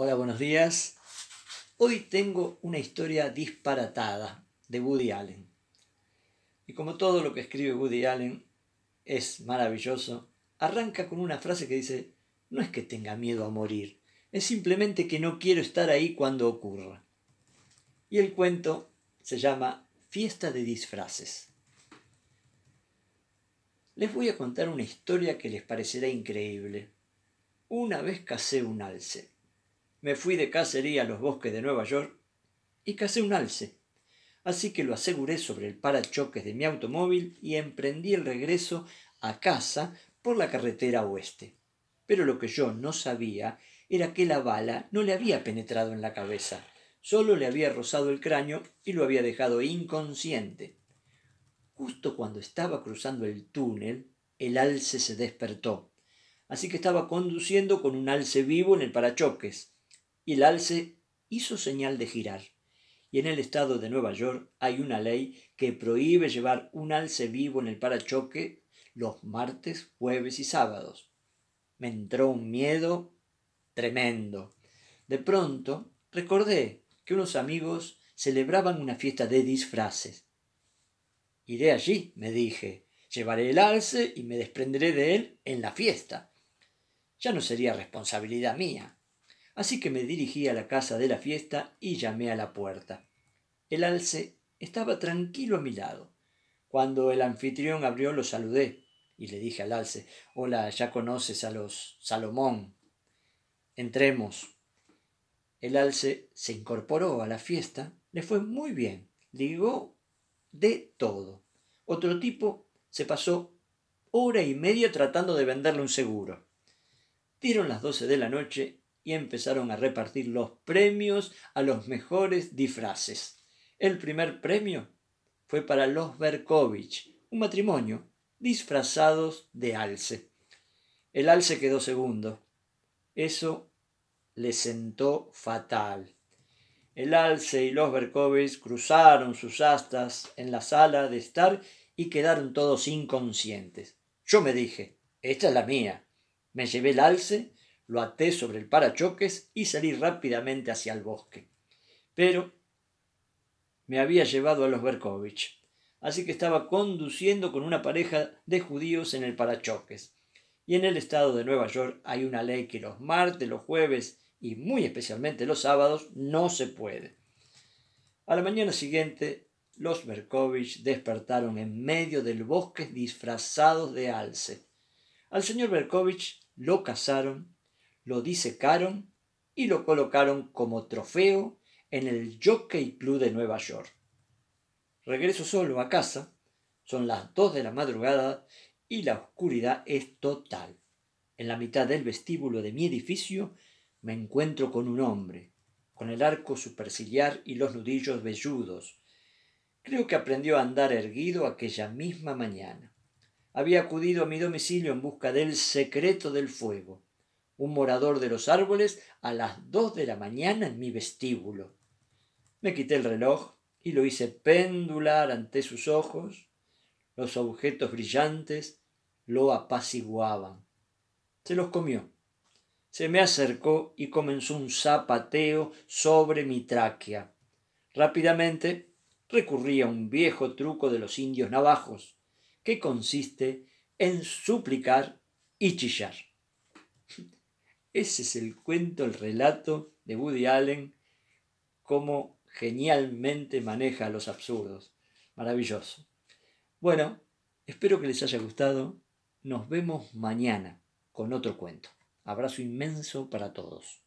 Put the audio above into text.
Hola, buenos días. Hoy tengo una historia disparatada de Woody Allen. Y como todo lo que escribe Woody Allen es maravilloso, arranca con una frase que dice, no es que tenga miedo a morir, es simplemente que no quiero estar ahí cuando ocurra. Y el cuento se llama Fiesta de disfraces. Les voy a contar una historia que les parecerá increíble. Una vez casé un alce me fui de cacería a los bosques de Nueva York y casé un alce. Así que lo aseguré sobre el parachoques de mi automóvil y emprendí el regreso a casa por la carretera oeste. Pero lo que yo no sabía era que la bala no le había penetrado en la cabeza, solo le había rozado el cráneo y lo había dejado inconsciente. Justo cuando estaba cruzando el túnel, el alce se despertó. Así que estaba conduciendo con un alce vivo en el parachoques y el alce hizo señal de girar. Y en el estado de Nueva York hay una ley que prohíbe llevar un alce vivo en el parachoque los martes, jueves y sábados. Me entró un miedo tremendo. De pronto recordé que unos amigos celebraban una fiesta de disfraces. Iré allí, me dije, llevaré el alce y me desprenderé de él en la fiesta. Ya no sería responsabilidad mía así que me dirigí a la casa de la fiesta y llamé a la puerta. El alce estaba tranquilo a mi lado. Cuando el anfitrión abrió lo saludé y le dije al alce, hola, ya conoces a los Salomón. Entremos. El alce se incorporó a la fiesta, le fue muy bien, ligó de todo. Otro tipo se pasó hora y media tratando de venderle un seguro. Dieron las doce de la noche y empezaron a repartir los premios a los mejores disfraces. El primer premio fue para los Berkovich, un matrimonio, disfrazados de alce. El alce quedó segundo. Eso le sentó fatal. El alce y los Berkovich cruzaron sus astas en la sala de estar y quedaron todos inconscientes. Yo me dije, esta es la mía. Me llevé el alce lo até sobre el parachoques y salí rápidamente hacia el bosque. Pero me había llevado a los Berkovich, así que estaba conduciendo con una pareja de judíos en el parachoques. Y en el estado de Nueva York hay una ley que los martes, los jueves y muy especialmente los sábados no se puede. A la mañana siguiente, los Berkovich despertaron en medio del bosque disfrazados de alce. Al señor Berkovich lo cazaron lo disecaron y lo colocaron como trofeo en el Jockey Club de Nueva York. Regreso solo a casa, son las dos de la madrugada y la oscuridad es total. En la mitad del vestíbulo de mi edificio me encuentro con un hombre, con el arco superciliar y los nudillos velludos. Creo que aprendió a andar erguido aquella misma mañana. Había acudido a mi domicilio en busca del secreto del fuego un morador de los árboles a las dos de la mañana en mi vestíbulo. Me quité el reloj y lo hice pendular ante sus ojos. Los objetos brillantes lo apaciguaban. Se los comió. Se me acercó y comenzó un zapateo sobre mi tráquea. Rápidamente recurrí a un viejo truco de los indios navajos, que consiste en suplicar y chillar. Ese es el cuento, el relato de Woody Allen, cómo genialmente maneja los absurdos. Maravilloso. Bueno, espero que les haya gustado. Nos vemos mañana con otro cuento. Abrazo inmenso para todos.